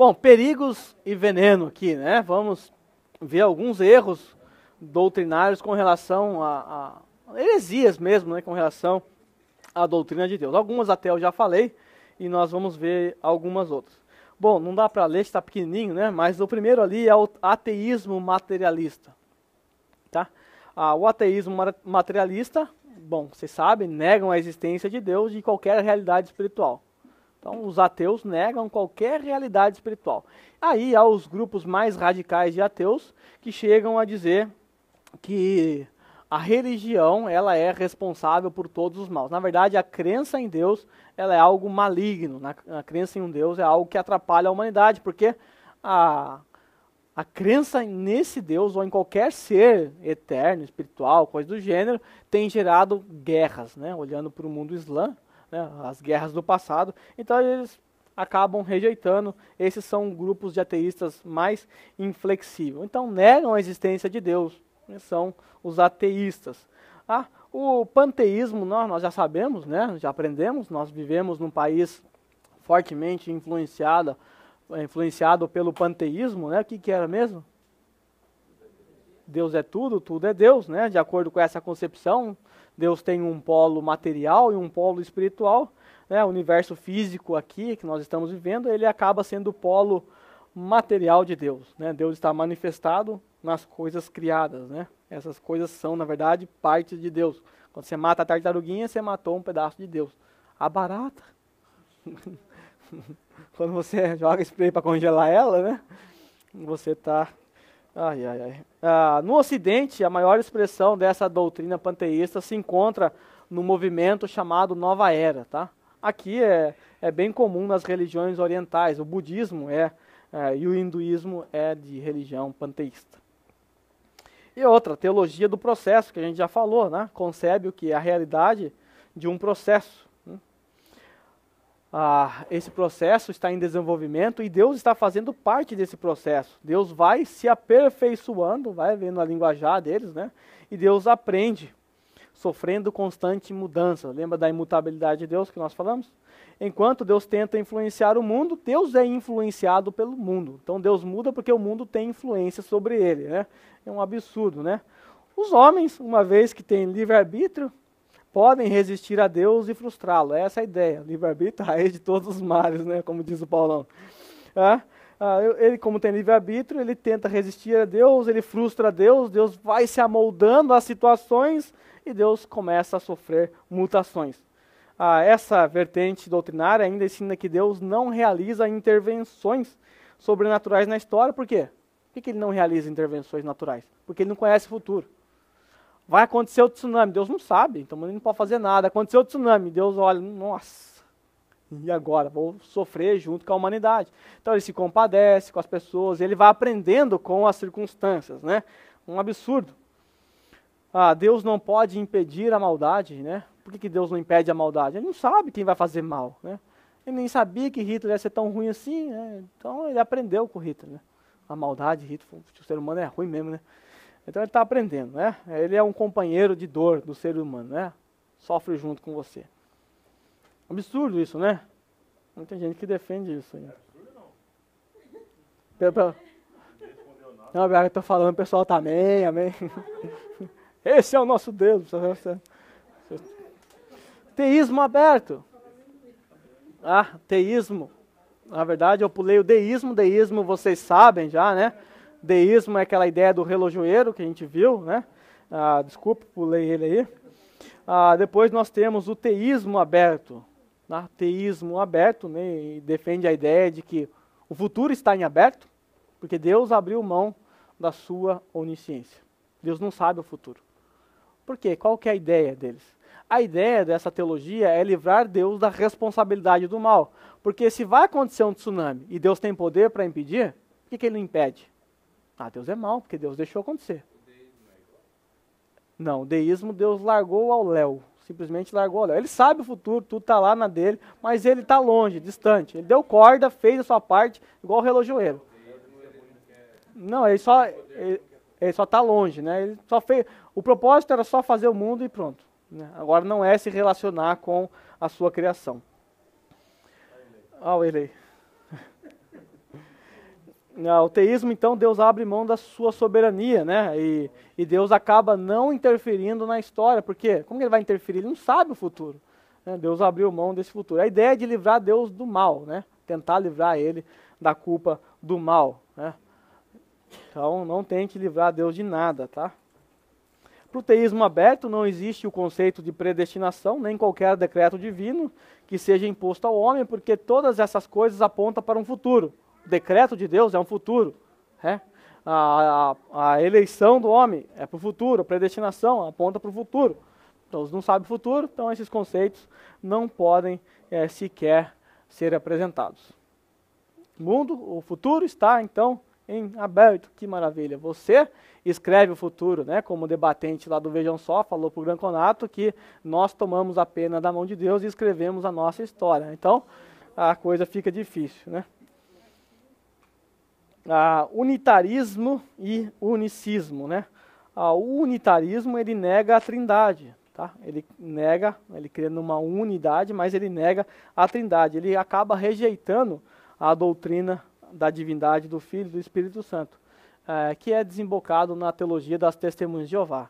Bom, perigos e veneno aqui, né? Vamos ver alguns erros doutrinários com relação a, a heresias mesmo, né? Com relação à doutrina de Deus. Algumas até eu já falei e nós vamos ver algumas outras. Bom, não dá para ler, está pequenininho, né? Mas o primeiro ali é o ateísmo materialista, tá? Ah, o ateísmo materialista, bom, vocês sabem, negam a existência de Deus e qualquer realidade espiritual. Então, os ateus negam qualquer realidade espiritual. Aí há os grupos mais radicais de ateus que chegam a dizer que a religião ela é responsável por todos os maus. Na verdade, a crença em Deus ela é algo maligno. A crença em um Deus é algo que atrapalha a humanidade, porque a, a crença nesse Deus ou em qualquer ser eterno, espiritual, coisa do gênero, tem gerado guerras. Né? Olhando para o mundo islã, né, as guerras do passado. Então eles acabam rejeitando. Esses são grupos de ateístas mais inflexíveis. Então negam a existência de Deus. São os ateístas. Ah, o panteísmo nós, nós já sabemos, né? Já aprendemos. Nós vivemos num país fortemente influenciado, influenciado pelo panteísmo, né? O que, que era mesmo? Deus é tudo, tudo é Deus, né? De acordo com essa concepção Deus tem um polo material e um polo espiritual. Né? O universo físico aqui que nós estamos vivendo, ele acaba sendo o polo material de Deus. Né? Deus está manifestado nas coisas criadas. Né? Essas coisas são, na verdade, parte de Deus. Quando você mata a tartaruguinha, você matou um pedaço de Deus. A barata. Quando você joga spray para congelar ela, né? Você está Ai, ai, ai. Ah, no Ocidente, a maior expressão dessa doutrina panteísta se encontra no movimento chamado Nova Era, tá? Aqui é, é bem comum nas religiões orientais. O budismo é, é e o hinduísmo é de religião panteísta. E outra, teologia do processo, que a gente já falou, né? Concebe o que é a realidade de um processo ah, esse processo está em desenvolvimento e Deus está fazendo parte desse processo. Deus vai se aperfeiçoando, vai vendo a linguajar deles, né? E Deus aprende, sofrendo constante mudança. Lembra da imutabilidade de Deus que nós falamos? Enquanto Deus tenta influenciar o mundo, Deus é influenciado pelo mundo. Então Deus muda porque o mundo tem influência sobre ele, né? É um absurdo, né? Os homens, uma vez que têm livre-arbítrio, podem resistir a Deus e frustrá-lo. Essa é a ideia. Livre-arbítrio, raiz de todos os males, né? como diz o Paulão. ah, ele, como tem livre-arbítrio, ele tenta resistir a Deus, ele frustra a Deus, Deus vai se amoldando às situações e Deus começa a sofrer mutações. Ah, essa vertente doutrinária ainda ensina que Deus não realiza intervenções sobrenaturais na história. Por quê? Por que ele não realiza intervenções naturais? Porque ele não conhece o futuro. Vai acontecer o tsunami, Deus não sabe, então ele não pode fazer nada. Aconteceu o tsunami, Deus olha, nossa, e agora? Vou sofrer junto com a humanidade. Então ele se compadece com as pessoas, ele vai aprendendo com as circunstâncias, né? Um absurdo. Ah, Deus não pode impedir a maldade, né? Por que, que Deus não impede a maldade? Ele não sabe quem vai fazer mal, né? Ele nem sabia que Hitler ia ser tão ruim assim, né? Então ele aprendeu com Hitler, né? A maldade, Hitler, o ser humano é ruim mesmo, né? Então ele está aprendendo, né? Ele é um companheiro de dor do ser humano, né? Sofre junto com você. Absurdo isso, né? tem gente que defende isso. Aí. É absurdo não. Pelo, Não, eu tô falando, o pessoal tá amém, amém. Esse é o nosso Deus. Tá teísmo aberto. Ah, teísmo. Na verdade, eu pulei o deísmo, deísmo vocês sabem já, né? Deísmo é aquela ideia do relojoeiro que a gente viu, né? Ah, desculpa, pulei ele aí. Ah, depois nós temos o teísmo aberto. Né? Teísmo aberto né? defende a ideia de que o futuro está em aberto, porque Deus abriu mão da sua onisciência. Deus não sabe o futuro. Por quê? Qual que é a ideia deles? A ideia dessa teologia é livrar Deus da responsabilidade do mal. Porque se vai acontecer um tsunami e Deus tem poder para impedir, por que, que ele não impede? Ah, Deus é mal, porque Deus deixou acontecer. Não, o deísmo Deus largou ao léu. Simplesmente largou ao léu. Ele sabe o futuro, tudo está lá na dele, mas ele está longe, distante. Ele deu corda, fez a sua parte, igual o relojoeiro. Não, ele só ele, ele só está longe, né? Ele só fez, o propósito era só fazer o mundo e pronto. Né? Agora não é se relacionar com a sua criação. Olha ah, o ele aí. O teísmo, então, Deus abre mão da sua soberania, né? E, e Deus acaba não interferindo na história, porque como ele vai interferir? Ele não sabe o futuro. Né? Deus abriu mão desse futuro. A ideia é de livrar Deus do mal, né? Tentar livrar ele da culpa do mal, né? Então, não tente livrar Deus de nada, tá? Para o teísmo aberto, não existe o conceito de predestinação, nem qualquer decreto divino que seja imposto ao homem, porque todas essas coisas apontam para um futuro decreto de Deus é um futuro. Né? A, a, a, eleição do homem é para o futuro, a predestinação aponta para o futuro. Então, não sabe o futuro, então esses conceitos não podem é, sequer ser apresentados. O mundo, o futuro está então em aberto. Que maravilha! Você escreve o futuro, né? Como o debatente lá do Vejam Só falou para o Gran Conato que nós tomamos a pena da mão de Deus e escrevemos a nossa história. Então a coisa fica difícil, né? ah, unitarismo e unicismo, né? Ah, o unitarismo ele nega a Trindade, tá? Ele nega, ele crê numa unidade, mas ele nega a Trindade. Ele acaba rejeitando a doutrina da divindade do Filho e do Espírito Santo, é, que é desembocado na teologia das Testemunhas de Jeová,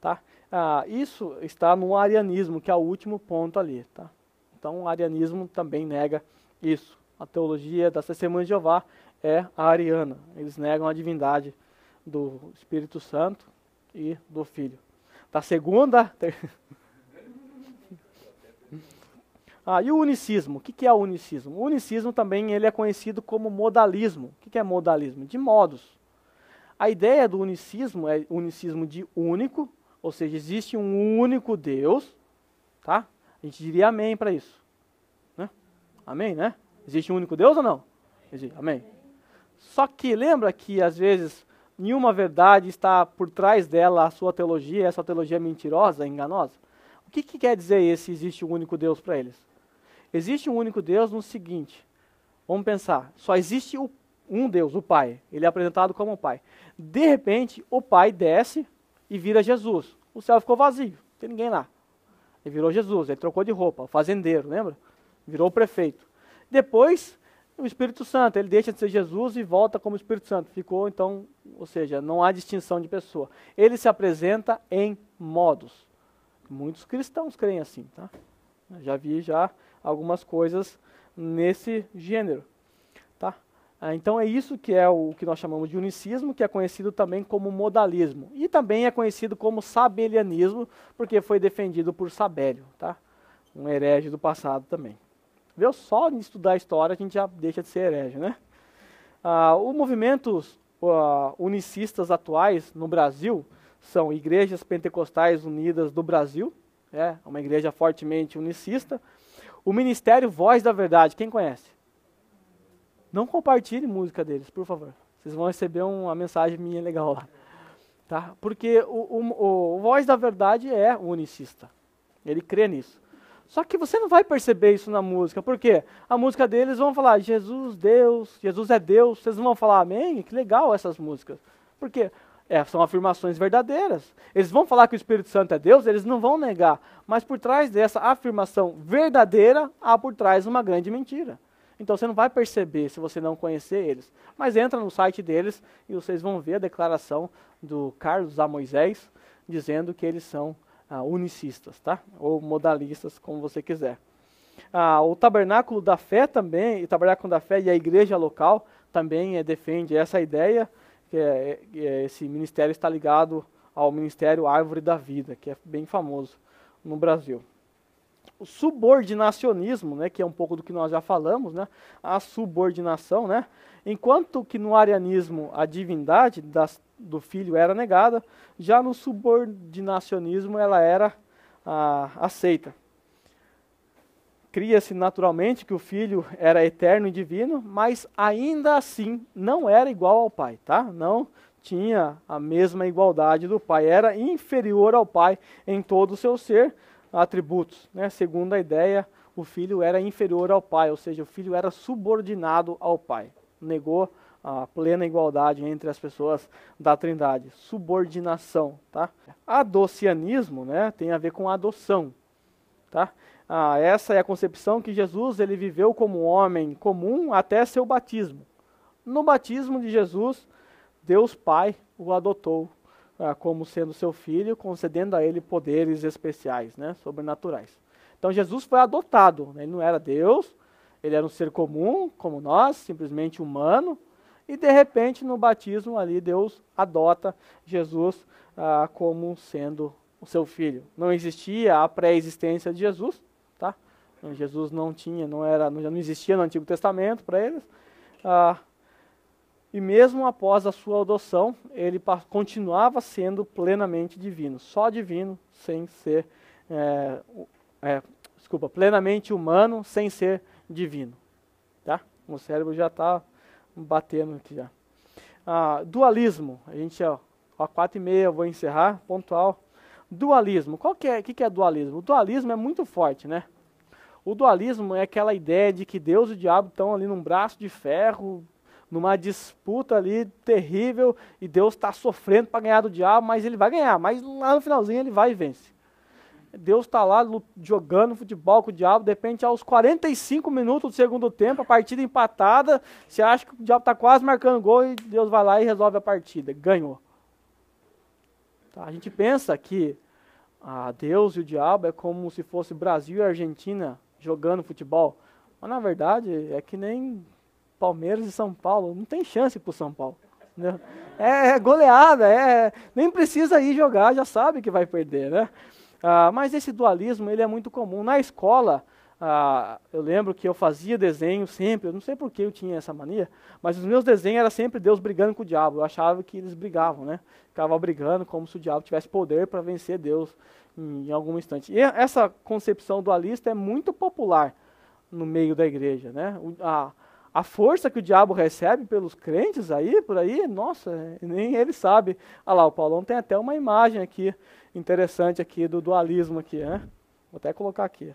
tá? Ah, isso está no arianismo, que é o último ponto ali, tá? Então, o arianismo também nega isso, a teologia das Testemunhas de Jeová é a ariana. Eles negam a divindade do Espírito Santo e do Filho. Da segunda. ah, e o unicismo? O que é o unicismo? O unicismo também ele é conhecido como modalismo. O que é modalismo? De modos. A ideia do unicismo é unicismo de único, ou seja, existe um único Deus, tá? A gente diria amém para isso. Né? Amém, né? Existe um único Deus ou não? Existe. Amém. Só que lembra que às vezes nenhuma verdade está por trás dela, a sua teologia, essa teologia é mentirosa, enganosa? O que, que quer dizer esse existe um único Deus para eles? Existe um único Deus no seguinte: vamos pensar, só existe o, um Deus, o Pai. Ele é apresentado como o Pai. De repente, o Pai desce e vira Jesus. O céu ficou vazio, não tem ninguém lá. Ele virou Jesus, ele trocou de roupa, fazendeiro, lembra? Virou prefeito. Depois, o Espírito Santo, ele deixa de ser Jesus e volta como Espírito Santo. Ficou então, ou seja, não há distinção de pessoa. Ele se apresenta em modos. Muitos cristãos creem assim, tá? Eu já vi já algumas coisas nesse gênero, tá? Ah, então é isso que é o que nós chamamos de unicismo, que é conhecido também como modalismo e também é conhecido como sabelianismo, porque foi defendido por Sabélio, tá? Um herege do passado também. Viu? Só em estudar a história a gente já deixa de ser herege, né? Ah, o movimento uh, unicistas atuais no Brasil são Igrejas Pentecostais Unidas do Brasil, é uma igreja fortemente unicista. O Ministério Voz da Verdade, quem conhece? Não compartilhe música deles, por favor. Vocês vão receber uma mensagem minha legal lá. Tá? Porque o, o, o Voz da Verdade é unicista. Ele crê nisso. Só que você não vai perceber isso na música. porque A música deles vão falar Jesus, Deus, Jesus é Deus. Vocês não vão falar amém? Que legal essas músicas. porque É, são afirmações verdadeiras. Eles vão falar que o Espírito Santo é Deus, eles não vão negar. Mas por trás dessa afirmação verdadeira, há por trás uma grande mentira. Então você não vai perceber se você não conhecer eles. Mas entra no site deles e vocês vão ver a declaração do Carlos a Moisés dizendo que eles são ah, unicistas, tá? Ou modalistas, como você quiser. Ah, o tabernáculo da fé também, o tabernáculo da fé e a igreja local também eh, defende essa ideia, que é, eh, eh, esse ministério está ligado ao ministério Árvore da Vida, que é bem famoso no Brasil o subordinacionismo, né, que é um pouco do que nós já falamos, né, a subordinação, né, enquanto que no arianismo a divindade das, do filho era negada, já no subordinacionismo ela era aceita. Cria-se naturalmente que o filho era eterno e divino, mas ainda assim não era igual ao pai, tá? Não tinha a mesma igualdade do pai, era inferior ao pai em todo o seu ser, atributos. Né? Segundo a ideia, o filho era inferior ao pai, ou seja, o filho era subordinado ao pai. Negou a plena igualdade entre as pessoas da Trindade, subordinação, tá? Adocianismo, né, tem a ver com adoção, tá? Ah, essa é a concepção que Jesus ele viveu como homem comum até seu batismo. No batismo de Jesus, Deus Pai o adotou ah, como sendo seu filho, concedendo a ele poderes especiais, né, sobrenaturais. Então Jesus foi adotado, né, ele não era Deus, ele era um ser comum, como nós, simplesmente humano, e de repente no batismo ali Deus adota Jesus ah, como sendo o seu filho. Não existia a pré-existência de Jesus, tá? Então, Jesus não tinha, não era, não, já não existia no Antigo Testamento para eles. Ah, e mesmo após a sua adoção, ele continuava sendo plenamente divino, só divino, sem ser, é, é, desculpa, plenamente humano, sem ser divino. Tá? O cérebro já está batendo aqui já. Ah, dualismo, a gente ó, a quatro e meia eu vou encerrar, pontual. Dualismo, qual que é, que, que é dualismo? O dualismo é muito forte, né? O dualismo é aquela ideia de que Deus e o diabo estão ali num braço de ferro numa disputa ali terrível e Deus está sofrendo para ganhar do diabo, mas ele vai ganhar, mas lá no finalzinho ele vai e vence. Deus está lá jogando futebol com o diabo, de repente aos 45 minutos do segundo tempo, a partida empatada, você acha que o diabo está quase marcando gol e Deus vai lá e resolve a partida, ganhou. Tá, a gente pensa que ah, Deus e o diabo é como se fosse Brasil e Argentina jogando futebol, mas na verdade é que nem Palmeiras e São Paulo, não tem chance para o São Paulo. É, é goleada, é, nem precisa ir jogar, já sabe que vai perder, né? Ah, mas esse dualismo ele é muito comum. Na escola, ah, eu lembro que eu fazia desenho sempre, eu não sei por que eu tinha essa mania, mas os meus desenhos eram sempre Deus brigando com o diabo. Eu achava que eles brigavam, né? Ficava brigando como se o diabo tivesse poder para vencer Deus em, em algum instante. E essa concepção dualista é muito popular no meio da igreja, né? O, a, a força que o diabo recebe pelos crentes aí, por aí, nossa, nem ele sabe. Olha lá, o Paulão tem até uma imagem aqui, interessante aqui, do dualismo aqui, né? Vou até colocar aqui.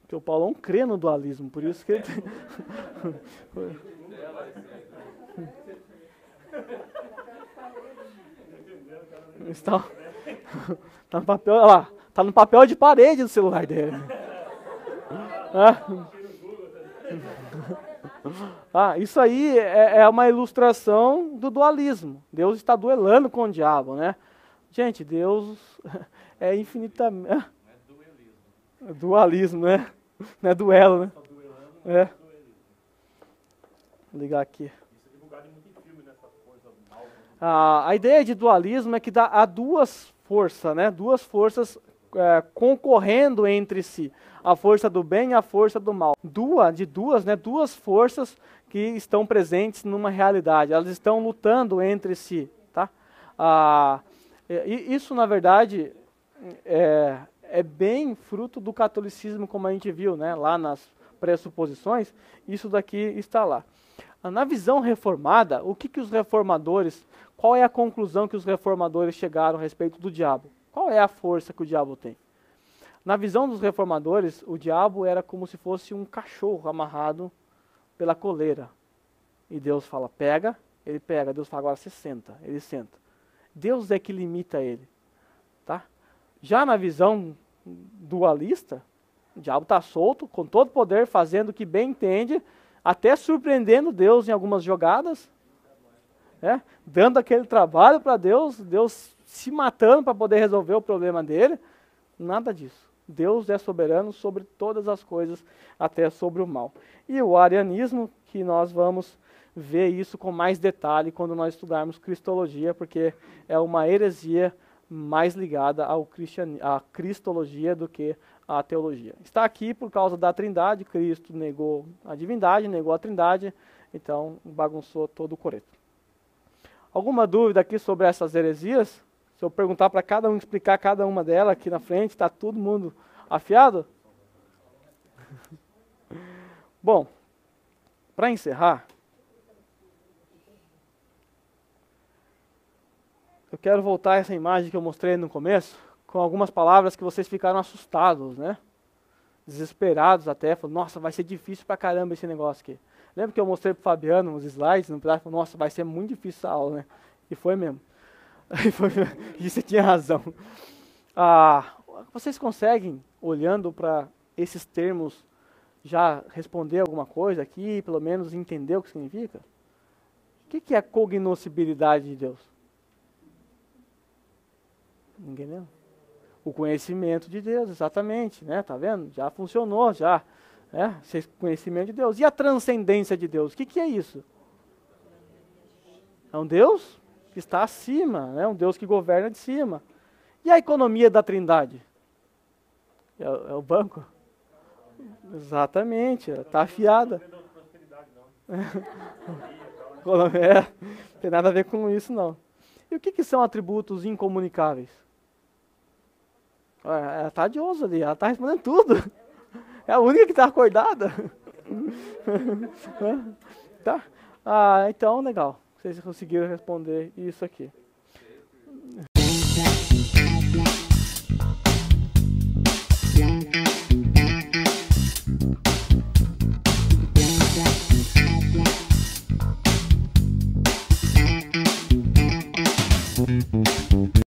Porque o Paulão crê no dualismo, por isso que ele... Está... tá no papel, olha lá, tá no papel de parede do celular dele. É. ah, isso aí é, é uma ilustração do dualismo. Deus está duelando com o diabo, né? Gente, Deus é infinitamente. Não é duelismo. É dualismo, né? Não é duelo, né? é. Vou ligar aqui. É filme, né? ah, a ideia de dualismo é que dá, há duas força, né? duas forças é, concorrendo entre si, a força do bem e a força do mal. Duas, de duas, né, duas forças que estão presentes numa realidade, elas estão lutando entre si, tá? Ah, isso na verdade é, é bem fruto do catolicismo, como a gente viu, né, lá nas pressuposições. Isso daqui está lá. Ah, na visão reformada, o que que os reformadores qual é a conclusão que os reformadores chegaram a respeito do diabo? Qual é a força que o diabo tem? Na visão dos reformadores, o diabo era como se fosse um cachorro amarrado pela coleira. E Deus fala: pega, ele pega. Deus fala: agora você senta, ele senta. Deus é que limita ele. Tá? Já na visão dualista, o diabo está solto, com todo poder, fazendo o que bem entende, até surpreendendo Deus em algumas jogadas, né? dando aquele trabalho para Deus, Deus se matando para poder resolver o problema dele. Nada disso. Deus é soberano sobre todas as coisas, até sobre o mal. E o arianismo, que nós vamos ver isso com mais detalhe quando nós estudarmos cristologia, porque é uma heresia mais ligada ao à cristologia do que à teologia. Está aqui por causa da Trindade, Cristo negou a divindade, negou a Trindade, então bagunçou todo o coreto. Alguma dúvida aqui sobre essas heresias? Se eu perguntar para cada um, explicar cada uma delas aqui na frente, está todo mundo afiado? Bom, para encerrar, eu quero voltar a essa imagem que eu mostrei no começo, com algumas palavras que vocês ficaram assustados, né? Desesperados até, falando, nossa, vai ser difícil para caramba esse negócio aqui. Lembra que eu mostrei para o Fabiano uns slides no prazo? Nossa, vai ser muito difícil essa aula, né? E foi mesmo. E foi mesmo. E você tinha razão. Ah, vocês conseguem, olhando para esses termos, já responder alguma coisa aqui, pelo menos entender o que significa? O que, que é a cognoscibilidade de Deus? Ninguém lembra? O conhecimento de Deus, exatamente, né? Tá vendo? Já funcionou, já né? Esse conhecimento de Deus. E a transcendência de Deus? O que, que é isso? É um Deus que está acima, né? um Deus que governa de cima. E a economia da trindade? É, é o banco? Exatamente, está afiada. é, não tem nada a ver com isso, não. E o que, que são atributos incomunicáveis? Ela está adiosa ali, ela está respondendo tudo. É a única que está acordada. tá? Ah, então, legal. Vocês conseguiram responder isso aqui.